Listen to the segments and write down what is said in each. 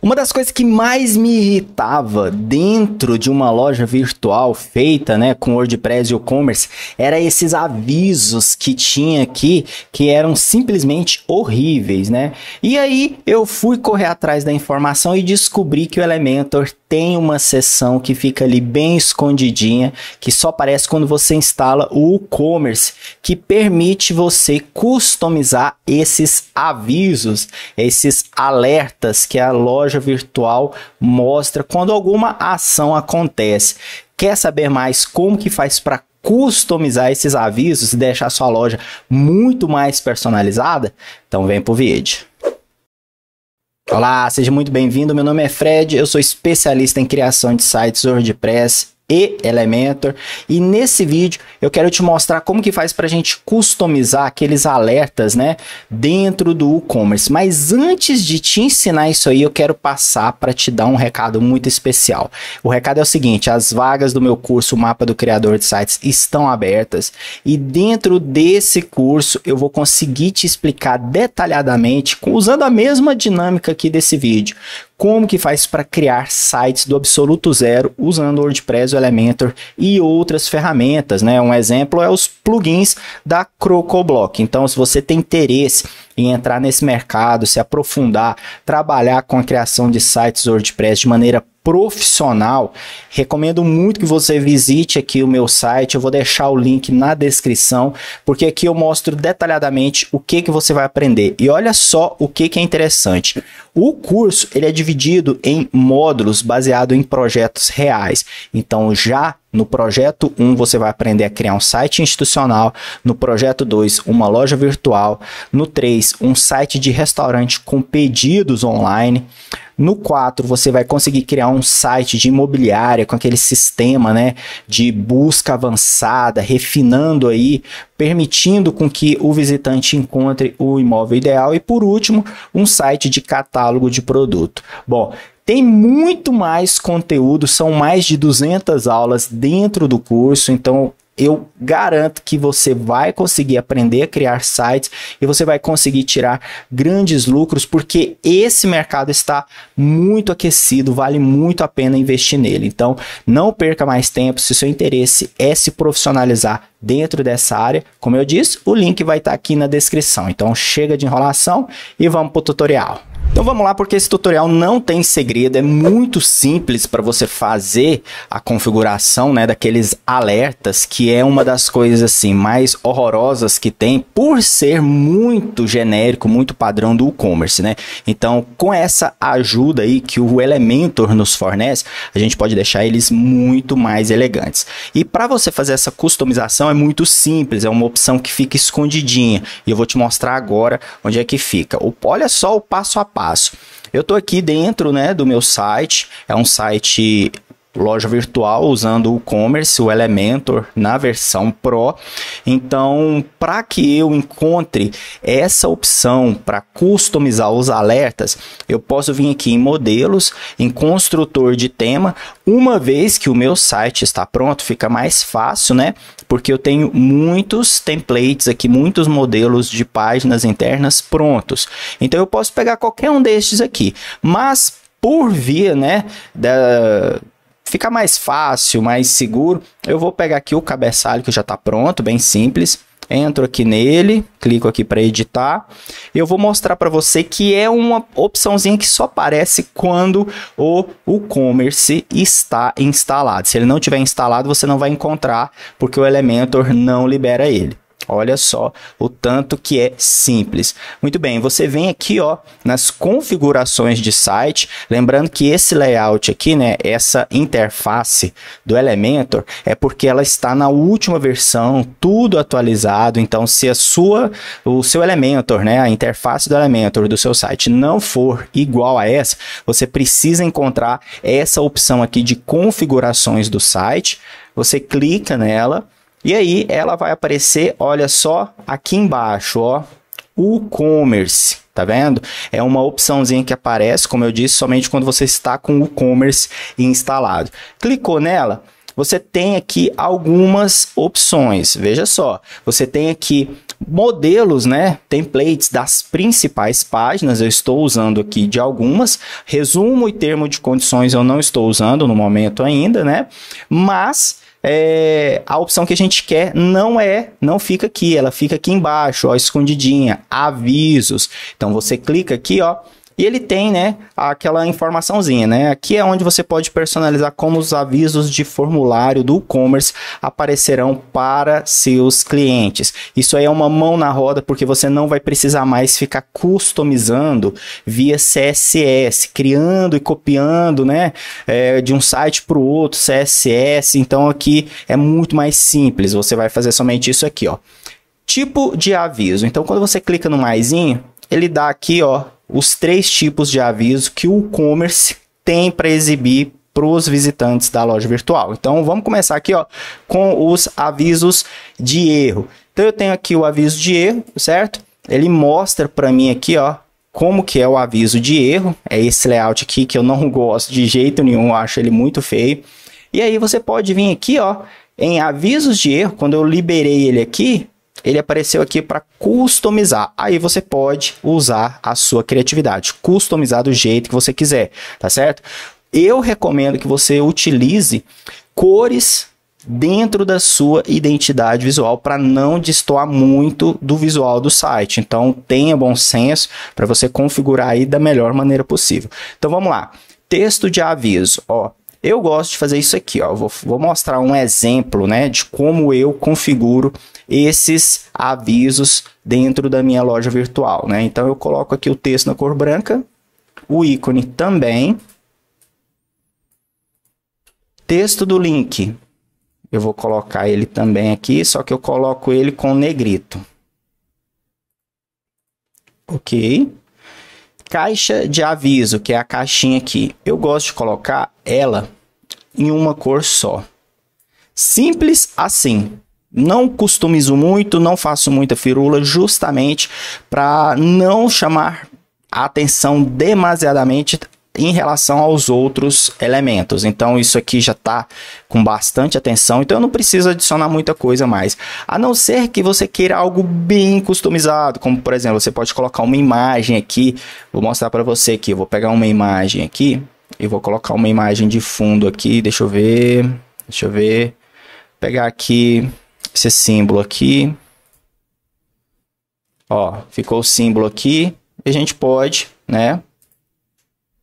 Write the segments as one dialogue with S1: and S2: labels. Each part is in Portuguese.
S1: Uma das coisas que mais me irritava dentro de uma loja virtual feita, né, com WordPress e e-commerce, era esses avisos que tinha aqui que eram simplesmente horríveis, né? E aí eu fui correr atrás da informação e descobri que o Elementor tem uma seção que fica ali bem escondidinha, que só aparece quando você instala o e-commerce, que permite você customizar esses avisos, esses alertas que a loja virtual mostra quando alguma ação acontece. Quer saber mais como que faz para customizar esses avisos e deixar sua loja muito mais personalizada? Então vem pro vídeo. Olá, seja muito bem-vindo. Meu nome é Fred, eu sou especialista em criação de sites WordPress e Elementor. E nesse vídeo eu quero te mostrar como que faz para a gente customizar aqueles alertas né, dentro do e-commerce. Mas antes de te ensinar isso aí, eu quero passar para te dar um recado muito especial. O recado é o seguinte, as vagas do meu curso Mapa do Criador de Sites estão abertas e dentro desse curso eu vou conseguir te explicar detalhadamente, usando a mesma dinâmica aqui desse vídeo, como que faz para criar sites do absoluto zero usando o WordPress, o Elementor e outras ferramentas, né? Um exemplo é os plugins da CrocoBlock. Então, se você tem interesse em entrar nesse mercado, se aprofundar, trabalhar com a criação de sites WordPress de maneira profissional, recomendo muito que você visite aqui o meu site. Eu vou deixar o link na descrição, porque aqui eu mostro detalhadamente o que, que você vai aprender. E olha só o que, que é interessante. O curso ele é dividido em módulos baseado em projetos reais. Então, já no projeto 1, você vai aprender a criar um site institucional. No projeto 2, uma loja virtual. No 3, um site de restaurante com pedidos online. No 4, você vai conseguir criar um site de imobiliária com aquele sistema né, de busca avançada, refinando aí, permitindo com que o visitante encontre o imóvel ideal. E por último, um site de catálogo de produto. Bom, tem muito mais conteúdo, são mais de 200 aulas dentro do curso, então eu garanto que você vai conseguir aprender a criar sites e você vai conseguir tirar grandes lucros, porque esse mercado está muito aquecido, vale muito a pena investir nele. Então, não perca mais tempo. Se seu interesse é se profissionalizar dentro dessa área, como eu disse, o link vai estar aqui na descrição. Então, chega de enrolação e vamos para o tutorial. Então vamos lá, porque esse tutorial não tem segredo, é muito simples para você fazer a configuração né, daqueles alertas, que é uma das coisas assim mais horrorosas que tem, por ser muito genérico, muito padrão do e-commerce. Né? Então, com essa ajuda aí que o Elementor nos fornece, a gente pode deixar eles muito mais elegantes. E para você fazer essa customização é muito simples, é uma opção que fica escondidinha. E eu vou te mostrar agora onde é que fica. Olha só o passo a passo passo. Eu estou aqui dentro né, do meu site, é um site loja virtual usando o e-commerce, o Elementor na versão Pro. Então, para que eu encontre essa opção para customizar os alertas, eu posso vir aqui em modelos, em construtor de tema. Uma vez que o meu site está pronto, fica mais fácil, né? porque eu tenho muitos templates aqui, muitos modelos de páginas internas prontos. Então eu posso pegar qualquer um destes aqui, mas por via, né, da fica mais fácil, mais seguro, eu vou pegar aqui o cabeçalho que já está pronto, bem simples entro aqui nele, clico aqui para editar. Eu vou mostrar para você que é uma opçãozinha que só aparece quando o e-commerce está instalado. Se ele não tiver instalado, você não vai encontrar porque o Elementor não libera ele. Olha só o tanto que é simples. Muito bem, você vem aqui ó, nas configurações de site, lembrando que esse layout aqui, né, essa interface do Elementor, é porque ela está na última versão, tudo atualizado, então se a sua, o seu Elementor, né, a interface do Elementor do seu site não for igual a essa, você precisa encontrar essa opção aqui de configurações do site, você clica nela, e aí ela vai aparecer, olha só, aqui embaixo, ó, e-commerce, tá vendo? É uma opçãozinha que aparece, como eu disse, somente quando você está com o e-commerce instalado. Clicou nela, você tem aqui algumas opções. Veja só, você tem aqui modelos, né, templates das principais páginas, eu estou usando aqui de algumas, resumo e termo de condições eu não estou usando no momento ainda, né, mas é, a opção que a gente quer não é, não fica aqui, ela fica aqui embaixo, ó, escondidinha, avisos. Então você clica aqui, ó, e ele tem, né, aquela informaçãozinha, né? Aqui é onde você pode personalizar como os avisos de formulário do e-commerce aparecerão para seus clientes. Isso aí é uma mão na roda porque você não vai precisar mais ficar customizando via CSS, criando e copiando, né, é, de um site para o outro CSS. Então aqui é muito mais simples. Você vai fazer somente isso aqui, ó. Tipo de aviso. Então quando você clica no maisinho, ele dá aqui, ó, os três tipos de aviso que o e-commerce tem para exibir para os visitantes da loja virtual. Então vamos começar aqui ó, com os avisos de erro. Então eu tenho aqui o aviso de erro, certo? Ele mostra para mim aqui ó, como que é o aviso de erro. É esse layout aqui que eu não gosto de jeito nenhum, acho ele muito feio. E aí você pode vir aqui ó, em avisos de erro, quando eu liberei ele aqui, ele apareceu aqui para customizar. Aí você pode usar a sua criatividade, customizar do jeito que você quiser, tá certo? Eu recomendo que você utilize cores dentro da sua identidade visual para não destoar muito do visual do site. Então tenha bom senso para você configurar aí da melhor maneira possível. Então vamos lá. Texto de aviso, ó. Eu gosto de fazer isso aqui, ó. Vou, vou mostrar um exemplo, né, de como eu configuro esses avisos dentro da minha loja virtual, né? Então eu coloco aqui o texto na cor branca, o ícone também. Texto do link. Eu vou colocar ele também aqui, só que eu coloco ele com negrito. OK caixa de aviso, que é a caixinha aqui, eu gosto de colocar ela em uma cor só. Simples assim. Não customizo muito, não faço muita firula, justamente para não chamar a atenção demasiadamente em relação aos outros elementos. Então isso aqui já está com bastante atenção, então eu não preciso adicionar muita coisa mais. A não ser que você queira algo bem customizado, como por exemplo, você pode colocar uma imagem aqui, vou mostrar para você aqui, eu vou pegar uma imagem aqui, e vou colocar uma imagem de fundo aqui, deixa eu ver, deixa eu ver, pegar aqui esse símbolo aqui, ó, ficou o símbolo aqui, e a gente pode, né,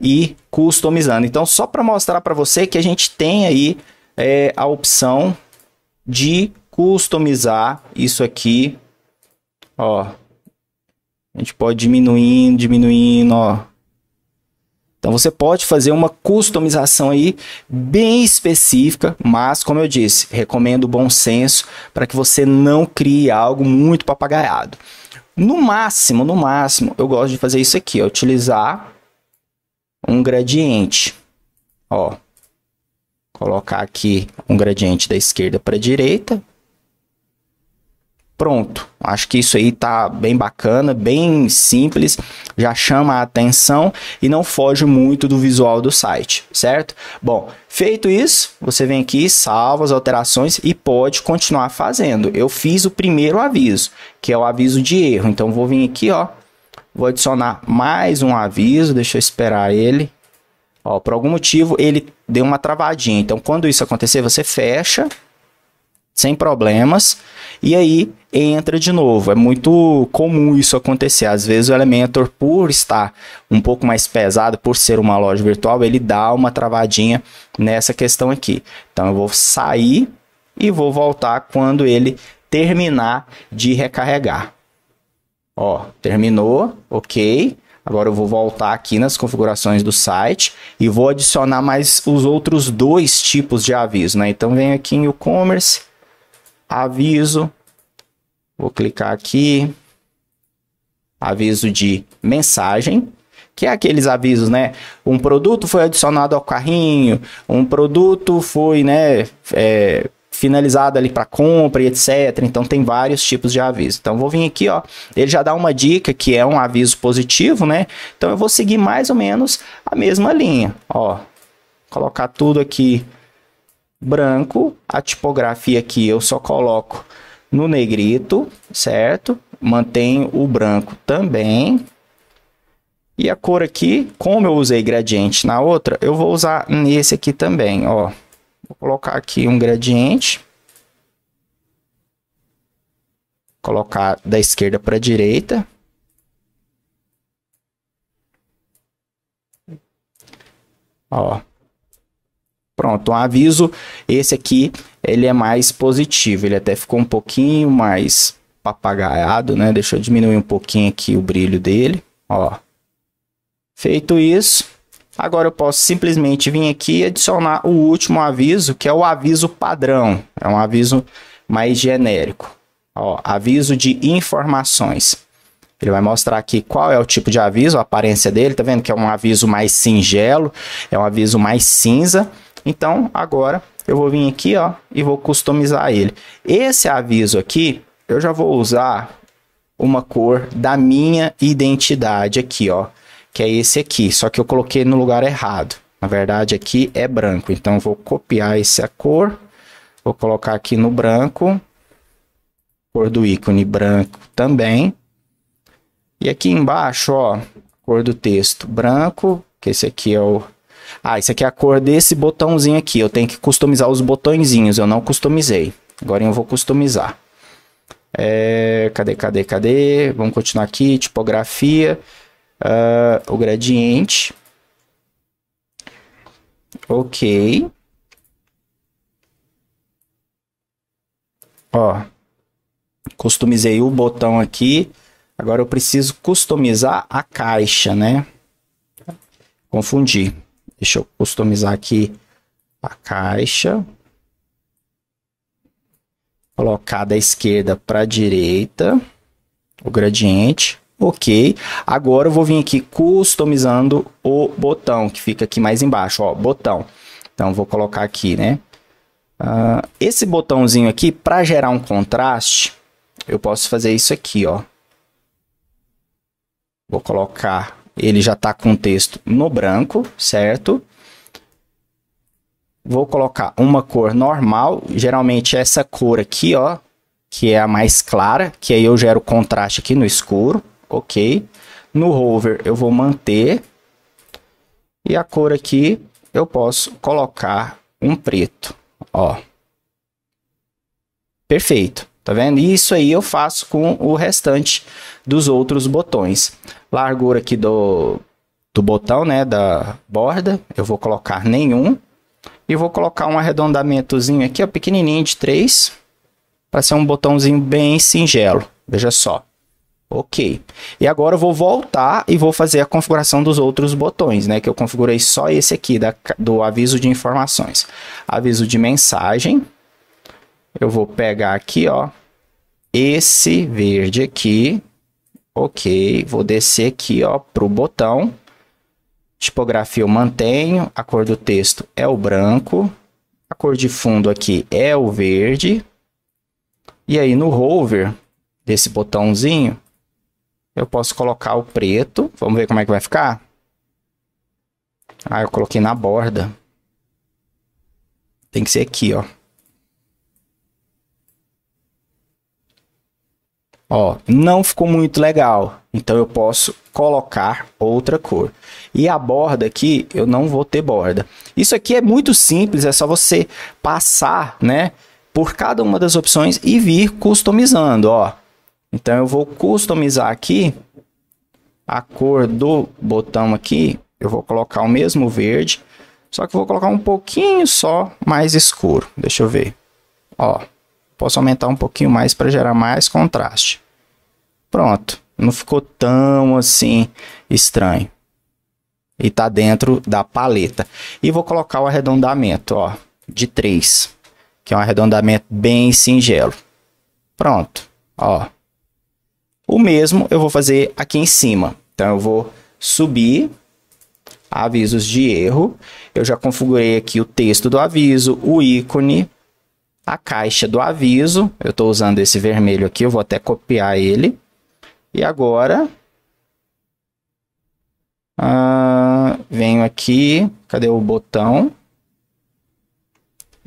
S1: e customizando. Então, só para mostrar para você que a gente tem aí é, a opção de customizar isso aqui, ó. A gente pode diminuindo, diminuindo, ó. Então você pode fazer uma customização aí bem específica, mas como eu disse, recomendo bom senso para que você não crie algo muito papagaiado. No máximo, no máximo, eu gosto de fazer isso aqui, ó, utilizar um gradiente. Ó, colocar aqui um gradiente da esquerda para a direita. Pronto, acho que isso aí tá bem bacana, bem simples, já chama a atenção e não foge muito do visual do site, certo? Bom, feito isso, você vem aqui, salva as alterações e pode continuar fazendo. Eu fiz o primeiro aviso, que é o aviso de erro, então vou vir aqui, ó, Vou adicionar mais um aviso, deixa eu esperar ele. Ó, por algum motivo ele deu uma travadinha. Então, quando isso acontecer, você fecha sem problemas e aí entra de novo. É muito comum isso acontecer. Às vezes o Elementor, por estar um pouco mais pesado, por ser uma loja virtual, ele dá uma travadinha nessa questão aqui. Então eu vou sair e vou voltar quando ele terminar de recarregar. Ó, terminou, ok. Agora eu vou voltar aqui nas configurações do site e vou adicionar mais os outros dois tipos de aviso, né? Então vem aqui em e-commerce, aviso, vou clicar aqui, aviso de mensagem, que é aqueles avisos, né? Um produto foi adicionado ao carrinho, um produto foi, né, é, finalizado ali para compra e etc. Então tem vários tipos de aviso. Então vou vir aqui, ó, ele já dá uma dica que é um aviso positivo, né? Então eu vou seguir mais ou menos a mesma linha, ó. Colocar tudo aqui branco, a tipografia aqui eu só coloco no negrito, certo? Mantenho o branco também. E a cor aqui, como eu usei gradiente na outra, eu vou usar nesse aqui também, ó. Vou colocar aqui um gradiente. Colocar da esquerda para a direita. Ó. Pronto, um aviso. Esse aqui, ele é mais positivo. Ele até ficou um pouquinho mais papagaiado, né? Deixa eu diminuir um pouquinho aqui o brilho dele. Ó. Feito isso, Agora eu posso simplesmente vir aqui e adicionar o último aviso, que é o aviso padrão. É um aviso mais genérico. Ó, aviso de informações. Ele vai mostrar aqui qual é o tipo de aviso, a aparência dele, tá vendo que é um aviso mais singelo, é um aviso mais cinza. Então, agora eu vou vir aqui, ó, e vou customizar ele. Esse aviso aqui, eu já vou usar uma cor da minha identidade aqui, ó que é esse aqui, só que eu coloquei no lugar errado. Na verdade, aqui é branco, então vou copiar essa cor, vou colocar aqui no branco, cor do ícone branco também. E aqui embaixo, ó, cor do texto branco, que esse aqui é o... Ah, esse aqui é a cor desse botãozinho aqui, eu tenho que customizar os botõezinhos, eu não customizei. Agora eu vou customizar. É, cadê, cadê, cadê? Vamos continuar aqui, tipografia uh, o gradiente. Ok. Ó, customizei o botão aqui. Agora eu preciso customizar a caixa, né? Confundi. Deixa eu customizar aqui a caixa. Colocar da esquerda para a direita o gradiente. Ok, agora eu vou vir aqui customizando o botão que fica aqui mais embaixo, ó, botão. Então vou colocar aqui, né? Uh, esse botãozinho aqui, para gerar um contraste, eu posso fazer isso aqui, ó. Vou colocar, ele já está com o texto no branco, certo? Vou colocar uma cor normal, geralmente essa cor aqui, ó, que é a mais clara, que aí eu gero contraste aqui no escuro ok. No hover eu vou manter. E a cor aqui eu posso colocar um preto, ó. Perfeito, tá vendo? E isso aí eu faço com o restante dos outros botões. Largura aqui do, do botão, né, da borda, eu vou colocar nenhum. E vou colocar um arredondamentozinho aqui, ó, pequenininho de 3, para ser um botãozinho bem singelo. Veja só. Ok. E agora eu vou voltar e vou fazer a configuração dos outros botões, né? Que eu configurei só esse aqui da, do aviso de informações. Aviso de mensagem. Eu vou pegar aqui, ó. Esse verde aqui. Ok. Vou descer aqui, ó, pro botão. Tipografia eu mantenho. A cor do texto é o branco. A cor de fundo aqui é o verde. E aí no hover desse botãozinho, eu posso colocar o preto. Vamos ver como é que vai ficar? Ah, eu coloquei na borda. Tem que ser aqui, ó. Ó, não ficou muito legal. Então eu posso colocar outra cor. E a borda aqui, eu não vou ter borda. Isso aqui é muito simples, é só você passar, né, por cada uma das opções e vir customizando, ó. Então eu vou customizar aqui a cor do botão aqui. Eu vou colocar o mesmo verde, só que vou colocar um pouquinho só mais escuro. Deixa eu ver. Ó, posso aumentar um pouquinho mais para gerar mais contraste. Pronto, não ficou tão assim estranho. E tá dentro da paleta. E vou colocar o arredondamento, ó, de 3, que é um arredondamento bem singelo. Pronto, ó. O mesmo eu vou fazer aqui em cima. Então eu vou subir avisos de erro. Eu já configurei aqui o texto do aviso, o ícone, a caixa do aviso. Eu estou usando esse vermelho aqui, eu vou até copiar ele. E agora, ah, venho aqui, cadê o botão?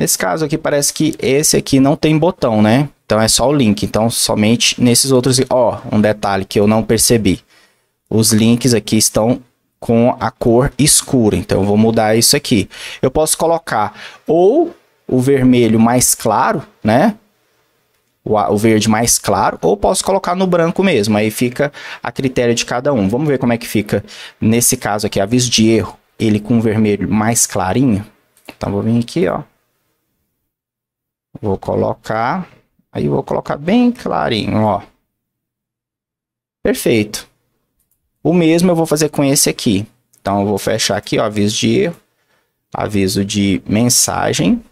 S1: Nesse caso aqui, parece que esse aqui não tem botão, né? Então é só o link. Então, somente nesses outros... Ó, oh, um detalhe que eu não percebi. Os links aqui estão com a cor escura. Então, eu vou mudar isso aqui. Eu posso colocar ou o vermelho mais claro, né? O, o verde mais claro, ou posso colocar no branco mesmo. Aí fica a critério de cada um. Vamos ver como é que fica nesse caso aqui, aviso de erro. Ele com o vermelho mais clarinho. Então, vou vir aqui, ó. Vou colocar, aí vou colocar bem clarinho, ó. Perfeito. O mesmo eu vou fazer com esse aqui. Então eu vou fechar aqui, ó, aviso de erro, aviso de mensagem.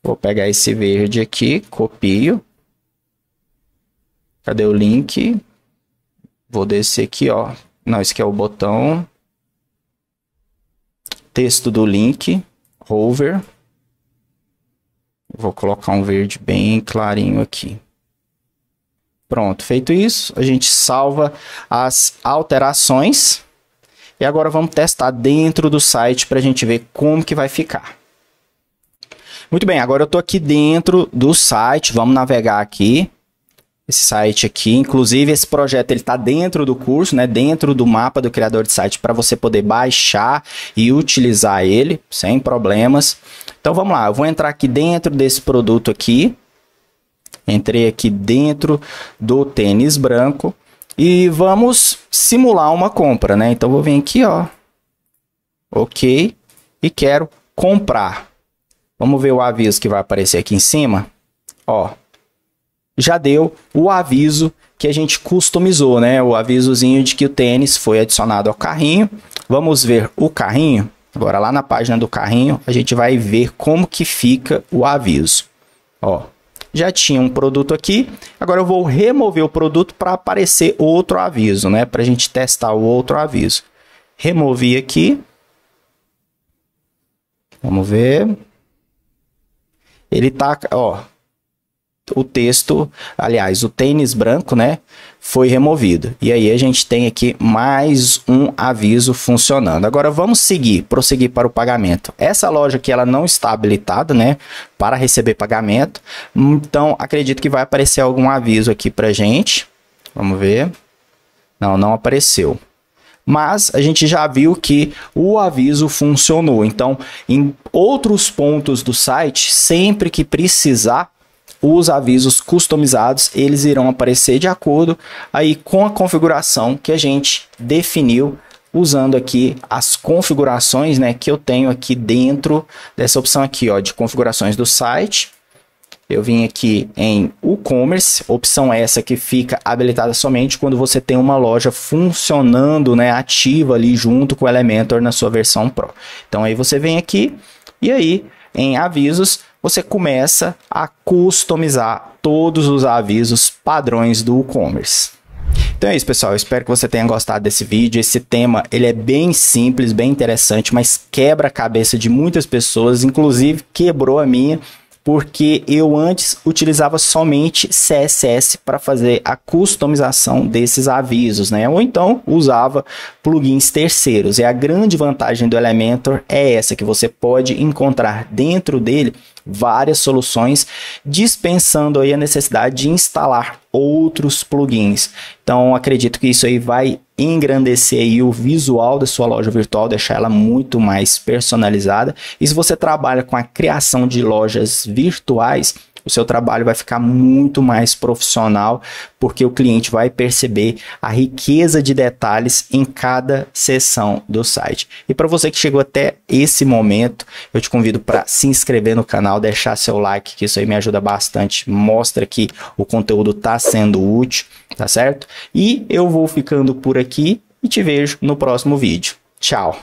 S1: Vou pegar esse verde aqui, copio. Cadê o link? Vou descer aqui, ó. Não, esse aqui é o botão. Texto do link, hover. Vou colocar um verde bem clarinho aqui. Pronto, feito isso, a gente salva as alterações. E agora vamos testar dentro do site para a gente ver como que vai ficar. Muito bem, agora eu estou aqui dentro do site, vamos navegar aqui. Esse site aqui, inclusive esse projeto ele está dentro do curso, né? dentro do mapa do criador de site para você poder baixar e utilizar ele sem problemas. Então vamos lá, eu vou entrar aqui dentro desse produto aqui. Entrei aqui dentro do tênis branco e vamos simular uma compra, né? Então vou vir aqui, ó. OK. E quero comprar. Vamos ver o aviso que vai aparecer aqui em cima. Ó, já deu o aviso que a gente customizou, né? O avisozinho de que o tênis foi adicionado ao carrinho. Vamos ver o carrinho. Agora lá na página do carrinho, a gente vai ver como que fica o aviso. Ó, já tinha um produto aqui, agora eu vou remover o produto para aparecer outro aviso, né? Para a gente testar o outro aviso. Removi aqui. Vamos ver. Ele tá, ó, o texto, aliás, o tênis branco, né, foi removido. E aí a gente tem aqui mais um aviso funcionando. Agora vamos seguir, prosseguir para o pagamento. Essa loja aqui ela não está habilitada, né, para receber pagamento. Então acredito que vai aparecer algum aviso aqui para gente. Vamos ver. Não, não apareceu mas a gente já viu que o aviso funcionou. Então, em outros pontos do site, sempre que precisar, os avisos customizados eles irão aparecer de acordo aí com a configuração que a gente definiu usando aqui as configurações né, que eu tenho aqui dentro dessa opção aqui ó, de configurações do site. Eu vim aqui em e-commerce, opção essa que fica habilitada somente quando você tem uma loja funcionando, né, ativa ali junto com o Elementor na sua versão Pro. Então aí você vem aqui e aí em avisos você começa a customizar todos os avisos padrões do e-commerce. Então é isso, pessoal. Eu espero que você tenha gostado desse vídeo. Esse tema ele é bem simples, bem interessante, mas quebra a cabeça de muitas pessoas, inclusive quebrou a minha, porque eu antes utilizava somente CSS para fazer a customização desses avisos, né? Ou então usava plugins terceiros. E a grande vantagem do Elementor é essa que você pode encontrar dentro dele várias soluções, dispensando aí a necessidade de instalar outros plugins. Então, acredito que isso aí vai engrandecer aí o visual da sua loja virtual, deixar ela muito mais personalizada. E se você trabalha com a criação de lojas virtuais, o seu trabalho vai ficar muito mais profissional, porque o cliente vai perceber a riqueza de detalhes em cada seção do site. E para você que chegou até esse momento, eu te convido para se inscrever no canal, deixar seu like, que isso aí me ajuda bastante, mostra que o conteúdo está sendo útil, tá certo? E eu vou ficando por aqui e te vejo no próximo vídeo. Tchau!